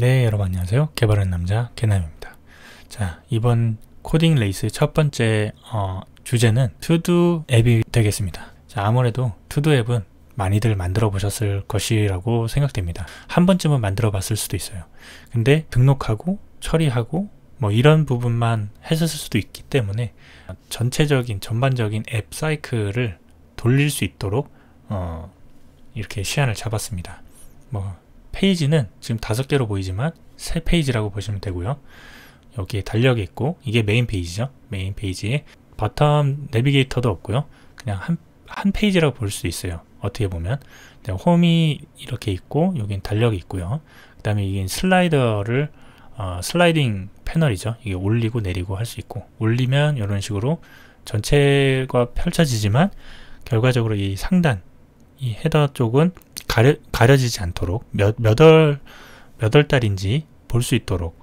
네, 여러분 안녕하세요. 개발하는 남자 개남입니다. 자, 이번 코딩 레이스의 첫 번째 어, 주제는 투두 앱이 되겠습니다. 자, 아무래도 투두 앱은 많이들 만들어 보셨을 것이라고 생각됩니다. 한 번쯤은 만들어 봤을 수도 있어요. 근데 등록하고 처리하고 뭐 이런 부분만 했었을 수도 있기 때문에 전체적인 전반적인 앱 사이클을 돌릴 수 있도록 어, 이렇게 시안을 잡았습니다. 뭐 페이지는 지금 다섯 개로 보이지만 세 페이지라고 보시면 되고요. 여기에 달력이 있고 이게 메인 페이지죠. 메인 페이지에 바텀 내비게이터도 없고요. 그냥 한, 한 페이지라고 볼 수 있어요. 어떻게 보면 네, 홈이 이렇게 있고 여기는 달력이 있고요. 그 다음에 이게 슬라이더를 어, 슬라이딩 패널이죠. 이게 올리고 내리고 할 수 있고 올리면 이런 식으로 전체가 펼쳐지지만 결과적으로 이 상단 이 헤더 쪽은 가려, 가려지지 않도록 몇, 몇 월, 몇월 달인지 볼 수 있도록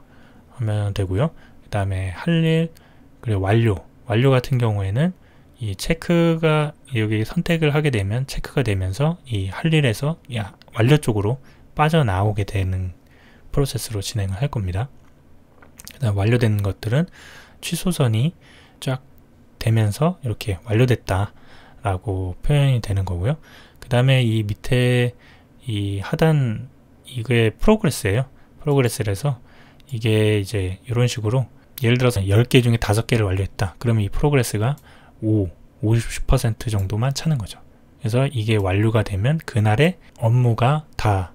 하면 되고요. 그 다음에 할 일, 그리고 완료. 완료 같은 경우에는 이 체크가 여기 선택을 하게 되면 체크가 되면서 이 할 일에서 야, 완료 쪽으로 빠져나오게 되는 프로세스로 진행을 할 겁니다. 그 다음 완료된 것들은 취소선이 쫙 되면서 이렇게 완료됐다 라고 표현이 되는 거고요. 그 다음에 이 밑에 이 하단 이게 프로그레스예요 프로그레스를 해서 이게 이제 이런 식으로 예를 들어서 10개 중에 5개를 완료했다 그러면 이 프로그레스가 5, 50% 정도만 차는 거죠 그래서 이게 완료가 되면 그날의 업무가 다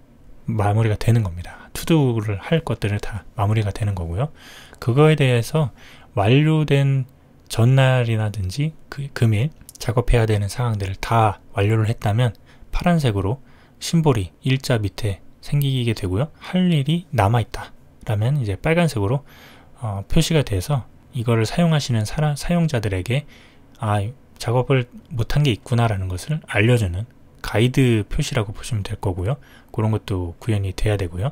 마무리가 되는 겁니다 투두를 할 것들을 다 마무리가 되는 거고요 그거에 대해서 완료된 전날이라든지 그 금일 작업해야 되는 상황들을 다 완료를 했다면 파란색으로 심볼이 일자 밑에 생기게 되고요. 할 일이 남아있다. 라면 이제 빨간색으로 어, 표시가 돼서 이거를 사용하시는 사 사용자들에게 아 작업을 못한 게 있구나라는 것을 알려주는 가이드 표시라고 보시면 될 거고요. 그런 것도 구현이 돼야 되고요.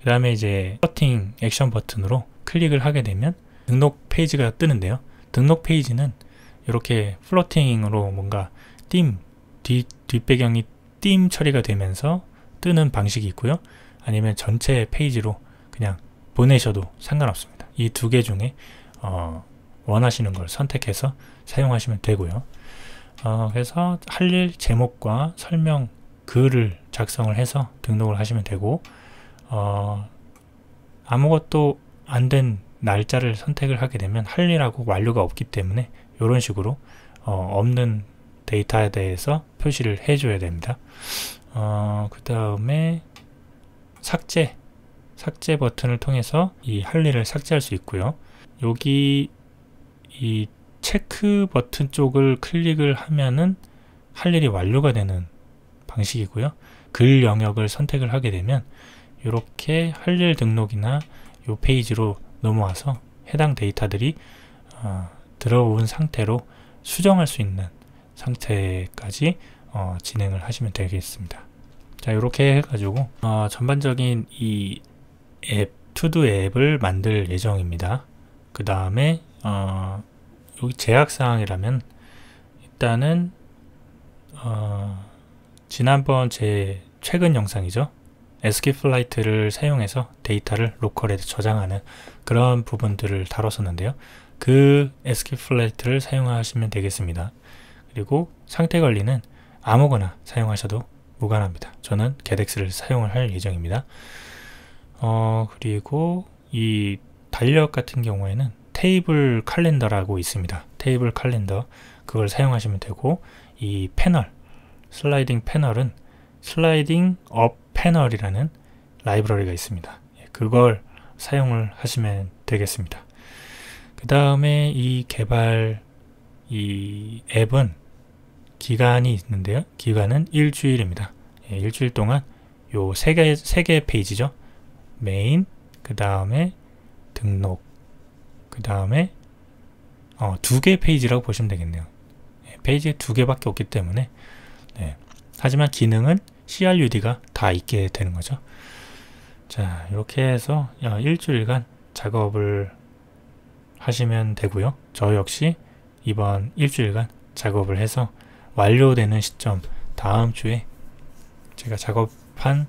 그 다음에 이제 서팅 액션 버튼으로 클릭을 하게 되면 등록 페이지가 뜨는데요. 등록 페이지는 이렇게 플로팅으로 뭔가 띵 뒤, 뒷배경이 띵 처리가 되면서 뜨는 방식이 있고요. 아니면 전체 페이지로 그냥 보내셔도 상관없습니다. 이 두 개 중에 어, 원하시는 걸 선택해서 사용하시면 되고요. 어, 그래서 할 일 제목과 설명 글을 작성을 해서 등록을 하시면 되고 어, 아무것도 안된 날짜를 선택을 하게 되면 할 일하고 완료가 없기 때문에 이런 식으로 어, 없는 데이터에 대해서 표시를 해줘야 됩니다. 어, 그 다음에 삭제 삭제 버튼을 통해서 이 할 일을 삭제할 수 있고요. 여기 이 체크 버튼 쪽을 클릭을 하면은 할 일이 완료가 되는 방식이고요. 글 영역을 선택을 하게 되면 이렇게 할 일 등록이나 이 페이지로 넘어와서 해당 데이터들이 어, 들어온 상태로 수정할 수 있는 상태까지 어, 진행을 하시면 되겠습니다. 자 이렇게 해가지고 어, 전반적인 이 앱, 투두 앱을 만들 예정입니다. 그 다음에 어, 여기 제약사항이라면 일단은 어, 지난번 제 최근 영상이죠. 에스키 플라이트를 사용해서 데이터를 로컬에 저장하는 그런 부분들을 다뤘었는데요. 그 에스키 플라이트를 사용하시면 되겠습니다. 그리고 상태 관리는 아무거나 사용하셔도 무관합니다. 저는 게덱스를 사용을 할 예정입니다. 어, 그리고 이 달력 같은 경우에는 테이블 칼렌더라고 있습니다. 테이블 칼렌더 그걸 사용하시면 되고 이 패널 슬라이딩 패널은 슬라이딩 업 패널이라는 라이브러리가 있습니다. 예, 그걸 사용을 하시면 되겠습니다. 그 다음에 이 개발 이 앱은 기간이 있는데요. 기간은 일주일입니다. 예, 일주일 동안 요 세 개 세 개 페이지죠. 메인, 그 다음에 등록, 그 다음에 어, 두 개 페이지라고 보시면 되겠네요. 예, 페이지 두 개밖에 없기 때문에 예, 하지만 기능은 CRUD가 다 있게 되는 거죠. 자, 이렇게 해서 일주일간 작업을 하시면 되고요. 저 역시 이번 일주일간 작업을 해서 완료되는 시점 다음 주에 제가 작업한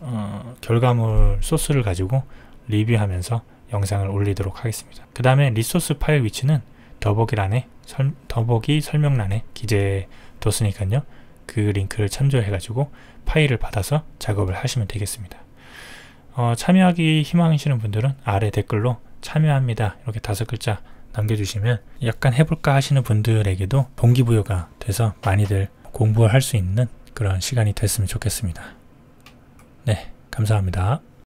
어, 결과물 소스를 가지고 리뷰하면서 영상을 올리도록 하겠습니다. 그 다음에 리소스 파일 위치는 더보기란에 설, 더보기 설명란에 기재해 뒀으니까요. 그 링크를 참조해 가지고 파일을 받아서 작업을 하시면 되겠습니다 어, 참여하기 희망이시는 분들은 아래 댓글로 참여합니다 이렇게 다섯 글자 남겨주시면 약간 해볼까 하시는 분들에게도 동기부여가 돼서 많이들 공부할 수 있는 그런 시간이 됐으면 좋겠습니다 네 감사합니다